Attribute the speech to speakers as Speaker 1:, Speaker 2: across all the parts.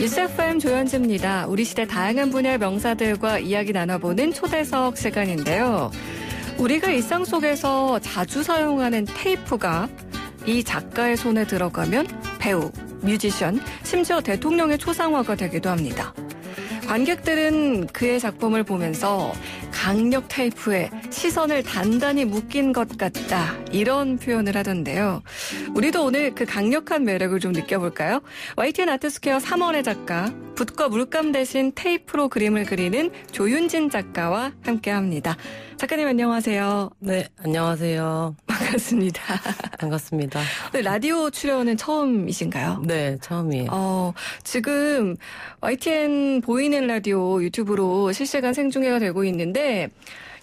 Speaker 1: 뉴스FM 조현지입니다. 우리 시대 다양한 분야의 명사들과 이야기 나눠보는 초대석 시간인데요. 우리가 일상 속에서 자주 사용하는 테이프가 이 작가의 손에 들어가면 배우, 뮤지션, 심지어 대통령의 초상화가 되기도 합니다. 관객들은 그의 작품을 보면서 강력 테이프에 시선을 단단히 묶인 것 같다. 이런 표현을 하던데요. 우리도 오늘 그 강력한 매력을 좀 느껴볼까요? YTN 아트스퀘어 3월의 작가, 붓과 물감 대신 테이프로 그림을 그리는 조윤진 작가와 함께 합니다. 작가님 안녕하세요. 네, 안녕하세요. 반갑습니다. 반갑습니다. 네, 라디오 출연은 처음이신가요? 네, 처음이에요. 어, 지금 YTN 보이는 라디오 유튜브로 실시간 생중계가 되고 있는데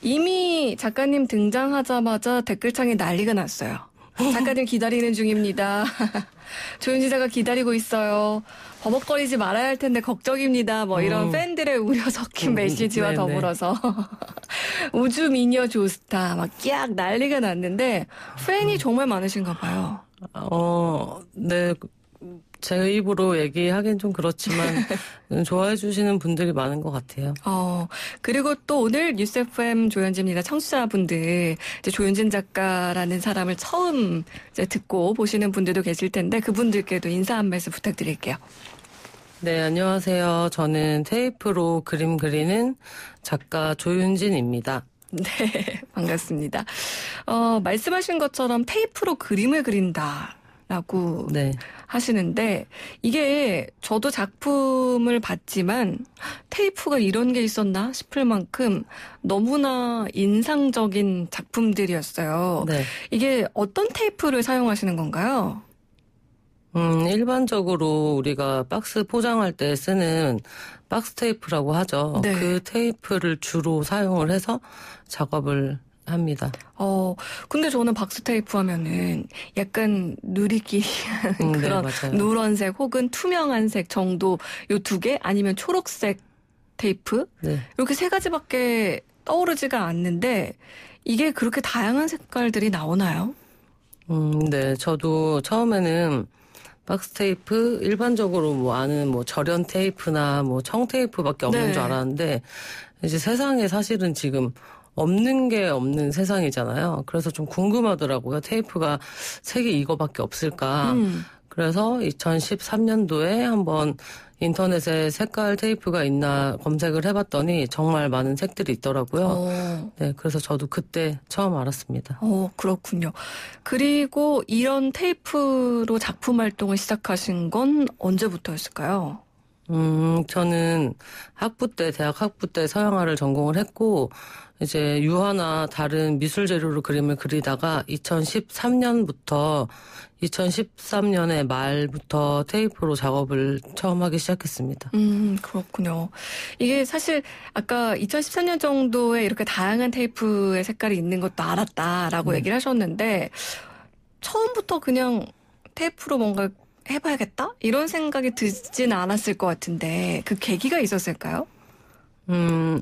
Speaker 1: 이미 작가님 등장하자마자 댓글창에 난리가 났어요. 작가님 기다리는 중입니다. 조윤지사가 기다리고 있어요. 버벅거리지 말아야 할 텐데 걱정입니다. 뭐 이런 음. 팬들의 우려 섞인 음, 음. 메시지와 더불어서 우주 미녀 조스타 막 끼악 난리가 났는데 팬이 음. 정말 많으신가 봐요.
Speaker 2: 어, 네, 제 입으로 얘기하긴 좀 그렇지만 음, 좋아해 주시는 분들이 많은 것 같아요.
Speaker 1: 어 그리고 또 오늘 뉴스 FM 조현진입니다. 청취자분들 이제 조현진 작가라는 사람을 처음 이제 듣고 보시는 분들도 계실 텐데 그분들께도 인사 한 말씀 부탁드릴게요. 네
Speaker 2: 안녕하세요. 저는 테이프로 그림 그리는 작가 조윤진입니다.
Speaker 1: 네 반갑습니다. 어 말씀하신 것처럼 테이프로 그림을 그린다. 라고 네. 하시는데 이게 저도 작품을 봤지만 테이프가 이런 게 있었나 싶을 만큼 너무나 인상적인 작품들이었어요. 네. 이게 어떤 테이프를 사용하시는 건가요?
Speaker 2: 음, 일반적으로 우리가 박스 포장할 때 쓰는 박스 테이프라고 하죠. 네. 그 테이프를 주로 사용을 해서 작업을
Speaker 1: 합니다. 어, 근데 저는 박스테이프 하면은 약간 누리끼리한 음, 네, 그런 네, 노란색 혹은 투명한 색 정도 요두개 아니면 초록색 테이프 네. 이렇게 세 가지밖에 떠오르지가 않는데 이게 그렇게 다양한 색깔들이 나오나요?
Speaker 2: 음, 네. 저도 처음에는 박스테이프 일반적으로 뭐 아는 뭐 절연 테이프나 뭐 청테이프밖에 없는 네. 줄 알았는데 이제 세상에 사실은 지금 없는 게 없는 세상이잖아요. 그래서 좀 궁금하더라고요. 테이프가 책이 이거밖에 없을까. 음. 그래서 2013년도에 한번 인터넷에 색깔 테이프가 있나 검색을 해봤더니 정말 많은 색들이 있더라고요.
Speaker 1: 어.
Speaker 2: 네, 그래서 저도 그때 처음 알았습니다.
Speaker 1: 어, 그렇군요. 그리고 이런 테이프로 작품 활동을 시작하신 건 언제부터였을까요? 음, 저는 학부 때, 대학 학부 때 서양화를 전공을 했고,
Speaker 2: 이제 유화나 다른 미술 재료로 그림을 그리다가 2013년부터 2 0 1 3년에 말부터 테이프로 작업을 처음 하기 시작했습니다.
Speaker 1: 음, 그렇군요. 이게 사실 아까 2013년 정도에 이렇게 다양한 테이프의 색깔이 있는 것도 알았다라고 음. 얘기를 하셨는데, 처음부터 그냥 테이프로 뭔가 해봐야겠다? 이런 생각이 들진 않았을 것 같은데 그 계기가 있었을까요? 음,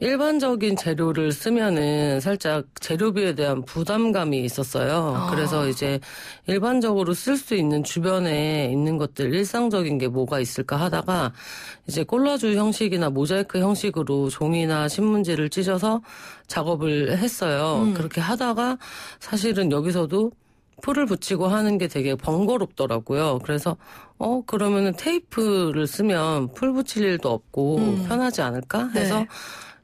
Speaker 1: 일반적인
Speaker 2: 재료를 쓰면은 살짝 재료비에 대한 부담감이 있었어요. 아. 그래서 이제 일반적으로 쓸 수 있는 주변에 있는 것들 일상적인 게 뭐가 있을까 하다가 이제 콜라주 형식이나 모자이크 형식으로 종이나 신문지를 찢어서 작업을 했어요. 음. 그렇게 하다가 사실은 여기서도 풀을 붙이고 하는 게 되게 번거롭더라고요. 그래서 어 그러면은 테이프를 쓰면 풀 붙일 일도 없고 음. 편하지 않을까 해서 네.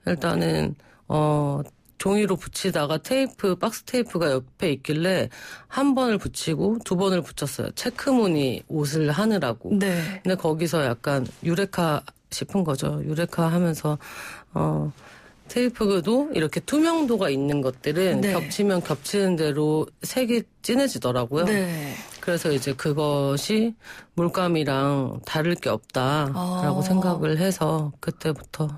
Speaker 2: 일단은 어 종이로 붙이다가 테이프 박스 테이프가 옆에 있길래 한 번을 붙이고 두 번을 붙였어요. 체크무늬 옷을 하느라고. 네. 근데 거기서 약간 유레카 싶은 거죠. 유레카 하면서 어 테이프도 이렇게 투명도가 있는 것들은 네. 겹치면 겹치는 대로 색이 진해지더라고요. 네. 그래서 이제 그것이 물감이랑 다를 게 없다라고 아. 생각을 해서 그때부터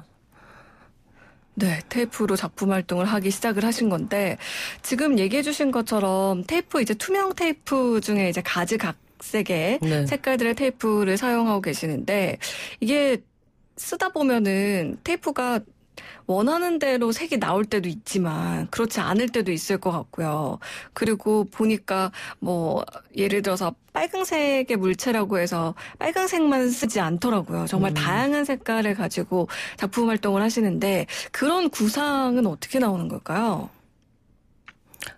Speaker 1: 네, 테이프로 작품 활동을 하기 시작을 하신 건데 지금 얘기해 주신 것처럼 테이프 이제 투명 테이프 중에 이제 가지각색의 네. 색깔들의 테이프를 사용하고 계시는데 이게 쓰다 보면은 테이프가 원하는 대로 색이 나올 때도 있지만 그렇지 않을 때도 있을 것 같고요. 그리고 보니까 뭐 예를 들어서 빨간색의 물체라고 해서 빨간색만 쓰지 않더라고요. 정말 음. 다양한 색깔을 가지고 작품 활동을 하시는데 그런 구상은 어떻게 나오는 걸까요?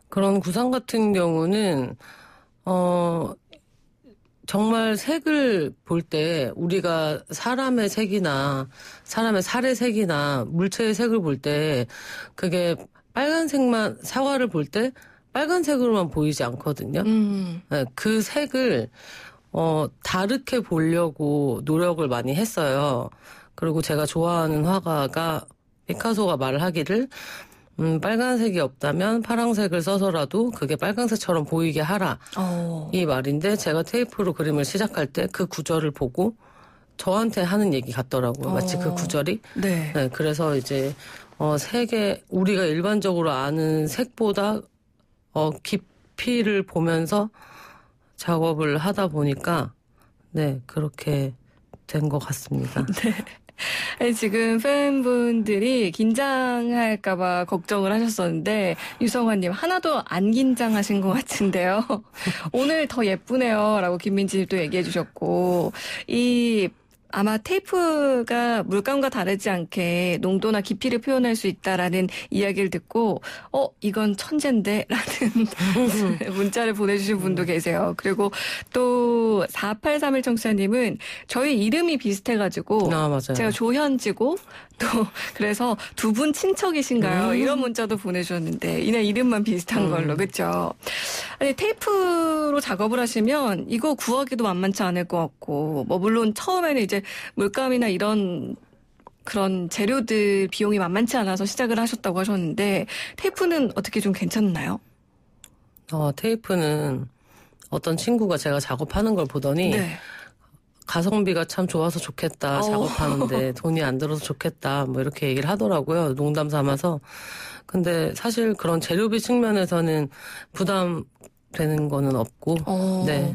Speaker 1: 그런 구상 같은 경우는
Speaker 2: 어 정말 색을 볼 때 우리가 사람의 색이나 사람의 살의 색이나 물체의 색을 볼 때 그게 빨간색만 사과를 볼 때 빨간색으로만 보이지 않거든요. 음. 네, 그 색을 어 다르게 보려고 노력을 많이 했어요. 그리고 제가 좋아하는 화가가 피카소가 말하기를 음, 빨간색이 없다면 파란색을 써서라도 그게 빨간색처럼 보이게 하라. 오. 어. 이 말인데 제가 테이프로 그림을 시작할 때 그 구절을 보고 저한테 하는 얘기 같더라고요. 마치 그 어. 구절이. 네. 네 그래서 이제 어, 색의 우리가 일반적으로 아는 색보다 어, 깊이를 보면서 작업을 하다 보니까 네 그렇게 된 것 같습니다. 네.
Speaker 1: 지금 팬분들이 긴장할까봐 걱정을 하셨었는데, 유성환님, 하나도 안 긴장하신 것 같은데요. 오늘 더 예쁘네요. 라고 김민지님도 얘기해 주셨고, 이 아마 테이프가 물감과 다르지 않게 농도나 깊이를 표현할 수 있다라는 이야기를 듣고 어 이건 천재인데 라는 문자를 보내주신 분도 음. 계세요. 그리고 또 4831 청사님은 저희 이름이 비슷해가지고 아, 제가 조현지고 또 그래서 두 분 친척이신가요? 음. 이런 문자도 보내주셨는데 이날 이름만 비슷한 음. 걸로 그쵸 아니 테이프로 작업을 하시면 이거 구하기도 만만치 않을 것 같고 뭐 물론 처음에는 이제 물감이나 이런 그런 재료들 비용이 만만치 않아서 시작을 하셨다고 하셨는데 테이프는 어떻게 좀 괜찮나요?
Speaker 2: 어, 테이프는 어떤 친구가 제가 작업하는 걸 보더니 네. 가성비가 참 좋아서 좋겠다. 어. 작업하는데 돈이 안 들어서 좋겠다. 뭐 이렇게 얘기를 하더라고요. 농담 삼아서. 근데 사실 그런 재료비 측면에서는 부담되는 거는 없고.
Speaker 1: 어. 네.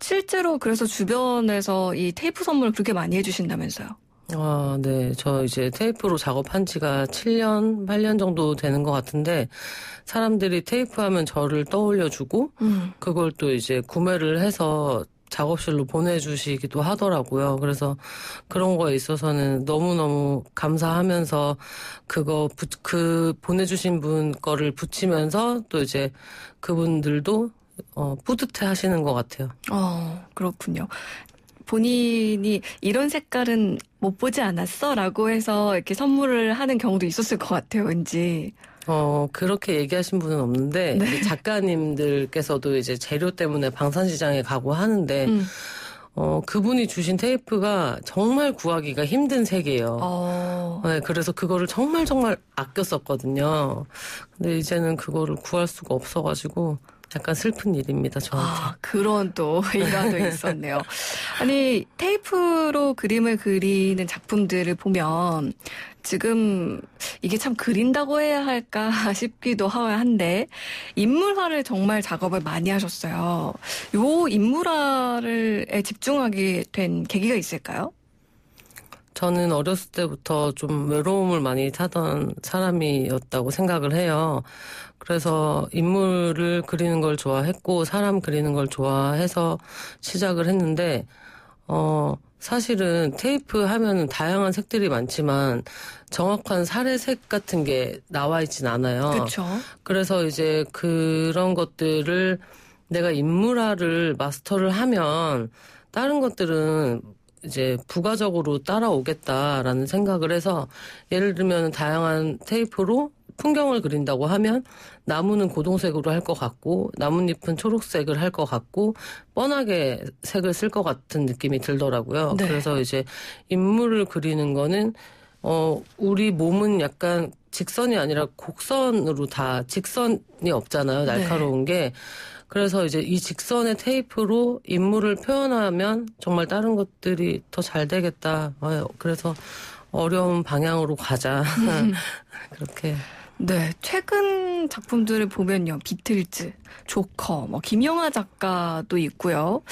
Speaker 1: 실제로 그래서 주변에서 이 테이프 선물 그렇게 많이 해주신다면서요?
Speaker 2: 아, 네. 저 이제 테이프로 작업한 지가 7년, 8년 정도 되는 것 같은데, 사람들이 테이프 하면 저를 떠올려주고, 음. 그걸 또 이제 구매를 해서 작업실로 보내주시기도 하더라고요. 그래서 그런 거에 있어서는 너무너무 감사하면서 그거, 부, 그 보내주신 분 거를 붙이면서 또 이제 그분들도 어, 뿌듯해 하시는 것 같아요. 어, 그렇군요.
Speaker 1: 본인이 이런 색깔은 못 보지 않았어? 라고 해서 이렇게 선물을 하는 경우도 있었을 것 같아요, 왠지.
Speaker 2: 어, 그렇게 얘기하신 분은 없는데, 네. 작가님들께서도 이제 재료 때문에 방산시장에 가고 하는데, 음. 어, 그분이 주신 테이프가 정말 구하기가 힘든 색이에요.
Speaker 1: 어...
Speaker 2: 네, 그래서 그거를 정말 정말 아꼈었거든요. 근데 이제는 그거를 구할 수가 없어가지고, 잠깐 슬픈 일입니다. 저한테. 아,
Speaker 1: 그런 또 일화도 있었네요. 아니 테이프로 그림을 그리는 작품들을 보면 지금 이게 참 그린다고 해야 할까 싶기도 한데 인물화를 정말 작업을 많이 하셨어요. 요 인물화를 에 집중하게 된 계기가 있을까요?
Speaker 2: 저는 어렸을 때부터 좀 외로움을 많이 타던 사람이었다고 생각을 해요. 그래서 인물을 그리는 걸 좋아했고 사람 그리는 걸 좋아해서 시작을 했는데 어 사실은 테이프 하면은 다양한 색들이 많지만 정확한 사례색 같은 게 나와 있진 않아요. 그렇 그래서 이제 그런 것들을 내가 인물화를 마스터를 하면 다른 것들은 이제 부가적으로 따라오겠다라는 생각을 해서 예를 들면 다양한 테이프로 풍경을 그린다고 하면 나무는 고동색으로 할 것 같고 나뭇잎은 초록색을 할 것 같고 뻔하게 색을 쓸 것 같은 느낌이 들더라고요. 네. 그래서 이제 인물을 그리는 거는 어 우리 몸은 약간 직선이 아니라 곡선으로 다 직선이 없잖아요. 날카로운 네. 게 그래서 이제 이 직선의 테이프로 인물을 표현하면 정말 다른 것들이 더 잘 되겠다. 어, 그래서 어려운 방향으로 가자. 음. 그렇게.
Speaker 1: 네, 최근 작품들을 보면요. 비틀즈, 조커, 뭐 김영하 작가도 있고요.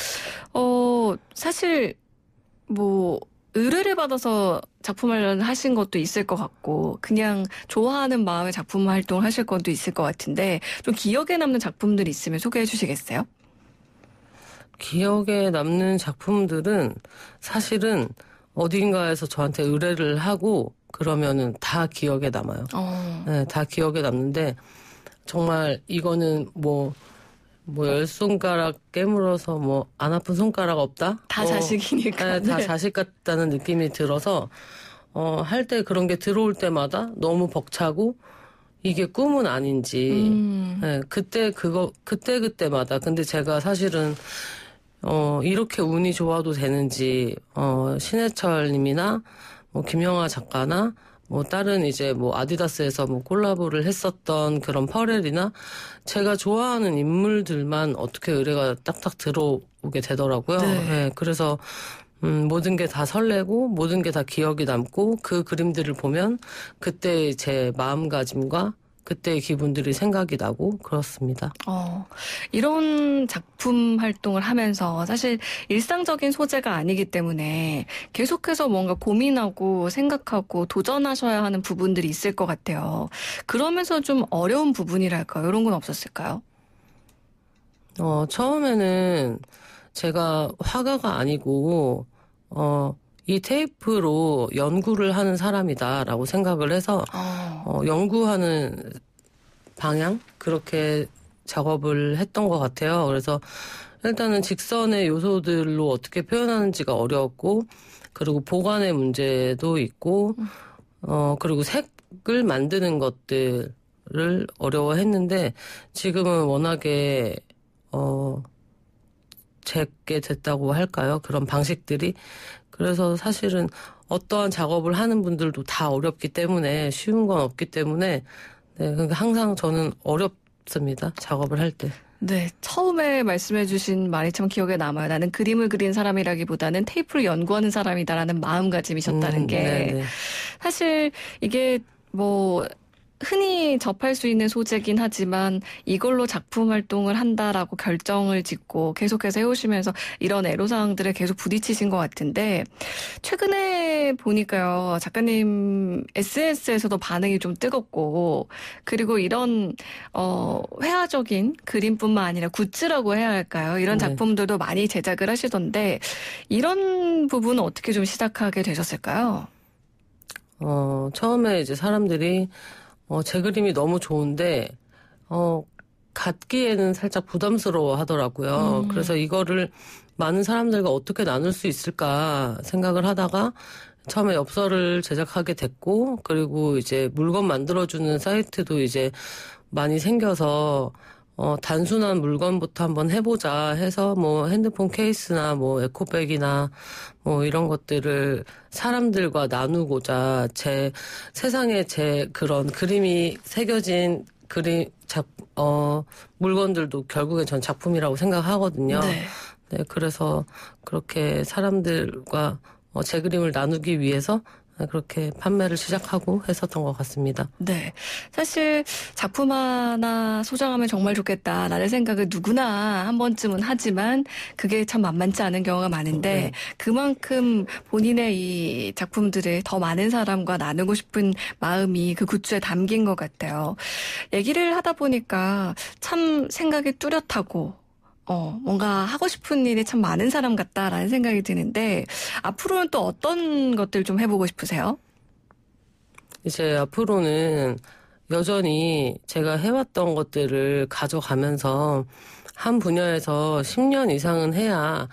Speaker 1: 어, 사실 뭐 의뢰를 받아서 작품 을 하신 것도 있을 것 같고 그냥 좋아하는 마음에 작품 활동을 하실 것도 있을 것 같은데 좀 기억에 남는 작품들이 있으면 소개해 주시겠어요?
Speaker 2: 기억에 남는 작품들은 사실은 어딘가에서 저한테 의뢰를 하고 그러면은 다 기억에 남아요. 어. 네, 다 기억에 남는데 정말 이거는 뭐 뭐열 손가락 깨물어서 뭐 안 아픈 손가락 없다? 다 어, 자식이니까. 네, 다 네. 자식 같다는 느낌이 들어서 어, 할 때 그런 게 들어올 때마다 너무 벅차고 이게 꿈은 아닌지. 음. 네, 그때 그거 그때 그때마다. 근데 제가 사실은 어, 이렇게 운이 좋아도 되는지 어, 신해철님이나 뭐 김영하 작가나 뭐 다른 이제 뭐 아디다스에서 뭐 콜라보를 했었던 그런 퍼렐이나 제가 좋아하는 인물들만 어떻게 의뢰가 딱딱 들어오게 되더라고요. 네. 네 그래서 음, 모든 게 다 설레고 모든 게 다 기억이 남고 그 그림들을 보면 그때 제 마음가짐과 그때의 기분들이 생각이 나고 그렇습니다.
Speaker 1: 어, 이런 작품 활동을 하면서 사실 일상적인 소재가 아니기 때문에 계속해서 뭔가 고민하고 생각하고 도전하셔야 하는 부분들이 있을 것 같아요. 그러면서 좀 어려운 부분이랄까 이런 건 없었을까요?
Speaker 2: 어, 처음에는 제가 화가가 아니고 어, 이 테이프로 연구를 하는 사람이다라고 생각을 해서 아. 어, 연구하는 방향 그렇게 작업을 했던 것 같아요. 그래서 일단은 직선의 요소들로 어떻게 표현하는지가 어려웠고 그리고 보관의 문제도 있고 어 그리고 색을 만드는 것들을 어려워했는데 지금은 워낙에 어 제게 됐다고 할까요? 그런 방식들이. 그래서 사실은 어떠한 작업을 하는 분들도 다 어렵기 때문에 쉬운 건 없기 때문에 네, 그러니까 항상 저는 어렵습니다. 작업을 할 때.
Speaker 1: 네, 처음에 말씀해주신 말이 참 기억에 남아요. 나는 그림을 그린 사람이라기보다는 테이프를 연구하는 사람이다라는 마음가짐이셨다는 음, 게 네네. 네. 사실 이게 뭐 흔히 접할 수 있는 소재긴 하지만 이걸로 작품 활동을 한다라고 결정을 짓고 계속해서 해오시면서 이런 애로사항들을 계속 부딪히신 것 같은데 최근에 보니까요 작가님 SNS에서도 반응이 좀 뜨겁고 그리고 이런 어 회화적인 그림뿐만 아니라 굿즈라고 해야 할까요 이런 네. 작품들도 많이 제작을 하시던데 이런 부분은 어떻게 좀 시작하게 되셨을까요? 어 처음에 이제
Speaker 2: 사람들이 어, 제 그림이 너무 좋은데 어, 갖기에는 살짝 부담스러워 하더라고요. 음. 그래서 이거를 많은 사람들과 어떻게 나눌 수 있을까 생각을 하다가 처음에 엽서를 제작하게 됐고 그리고 이제 물건 만들어주는 사이트도 이제 많이 생겨서 어, 단순한 물건부터 한번 해보자 해서 뭐 핸드폰 케이스나 뭐 에코백이나 뭐 이런 것들을 사람들과 나누고자 제 세상에 제 그런 그림이 새겨진 그림 작, 어, 물건들도 결국엔 전 작품이라고 생각하거든요. 네. 네 그래서 그렇게 사람들과 어, 제 그림을 나누기 위해서 그렇게 판매를 네. 시작하고 했었던 것 같습니다. 네.
Speaker 1: 사실 작품 하나 소장하면 정말 좋겠다. 라는 생각을 누구나 한 번쯤은 하지만 그게 참 만만치 않은 경우가 많은데 네. 그만큼 본인의 이 작품들을 더 많은 사람과 나누고 싶은 마음이 그 굿즈에 담긴 것 같아요. 얘기를 하다 보니까 참 생각이 뚜렷하고 어, 뭔가 하고 싶은 일이 참 많은 사람 같다라는 생각이 드는데 앞으로는 또 어떤 것들 좀 해보고 싶으세요?
Speaker 2: 이제 앞으로는 여전히 제가 해왔던 것들을 가져가면서 한 분야에서 10년 이상은 해야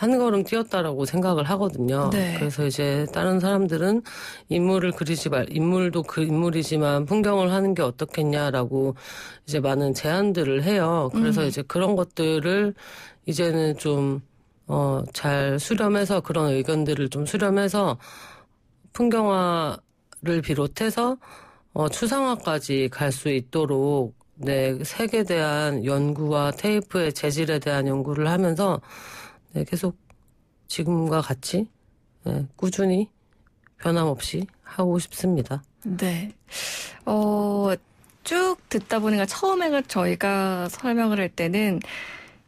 Speaker 2: 한 걸음 뛰었다라고 생각을 하거든요. 네. 그래서 이제 다른 사람들은 인물을 그리지 말, 인물도 그 인물이지만 풍경을 하는 게 어떻겠냐라고 이제 많은 제안들을 해요. 그래서 음. 이제 그런 것들을 이제는 좀, 어, 잘 수렴해서 그런 의견들을 좀 수렴해서 풍경화를 비롯해서 어, 추상화까지 갈 수 있도록 네, 색에 대한 연구와 테이프의 재질에 대한 연구를 하면서 네, 계속 지금과 같이 네, 꾸준히
Speaker 1: 변함없이 하고
Speaker 2: 싶습니다.
Speaker 1: 네. 어, 쭉 듣다 보니까 처음에 저희가 설명을 할 때는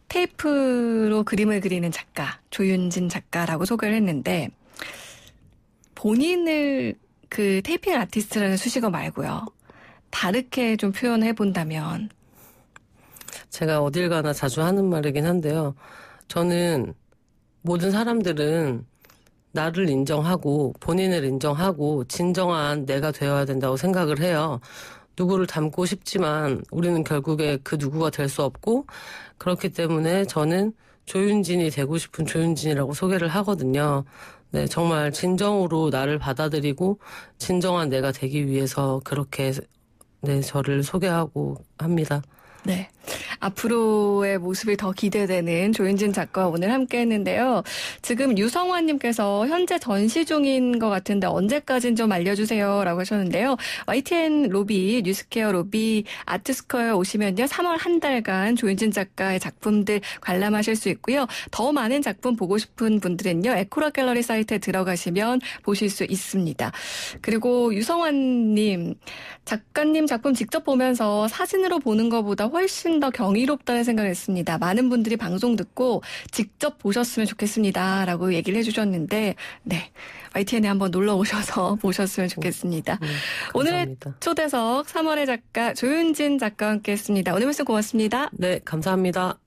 Speaker 1: 테이프로 그림을 그리는 작가, 조윤진 작가라고 소개를 했는데 본인을 그 테이핑 아티스트라는 수식어 말고요. 다르게 좀 표현해 본다면
Speaker 2: 제가 어딜 가나 자주 하는 말이긴 한데요. 저는 모든 사람들은 나를 인정하고 본인을 인정하고 진정한 내가 되어야 된다고 생각을 해요. 누구를 닮고 싶지만 우리는 결국에 그 누구가 될 수 없고 그렇기 때문에 저는 조윤진이 되고 싶은 조윤진이라고 소개를 하거든요. 네, 정말 진정으로 나를 받아들이고 진정한 내가 되기 위해서 그렇게 네, 저를 소개하고 합니다. 네.
Speaker 1: 앞으로의 모습이 더 기대되는 조인진 작가와 오늘 함께 했는데요. 지금 유성환님께서 현재 전시 중인 것 같은데 언제까지는 좀 알려주세요 라고 하셨는데요. YTN 로비, 뉴스케어 로비, 아트스커에 오시면요. 3월 한 달간 조인진 작가의 작품들 관람하실 수 있고요. 더 많은 작품 보고 싶은 분들은요. 에코라 갤러리 사이트에 들어가시면 보실 수 있습니다. 그리고 유성환님, 작가님 작품 직접 보면서 사진으로 보는 것보다 훨씬 훨씬 더 경이롭다는 생각을 했습니다. 많은 분들이 방송 듣고 직접 보셨으면 좋겠습니다. 라고 얘기를 해주셨는데, 네. YTN에 한번 놀러 오셔서 보셨으면 좋겠습니다. 네, 오늘 초대석 3월의 작가 조윤진 작가와 함께 했습니다. 오늘 말씀 고맙습니다. 네, 감사합니다.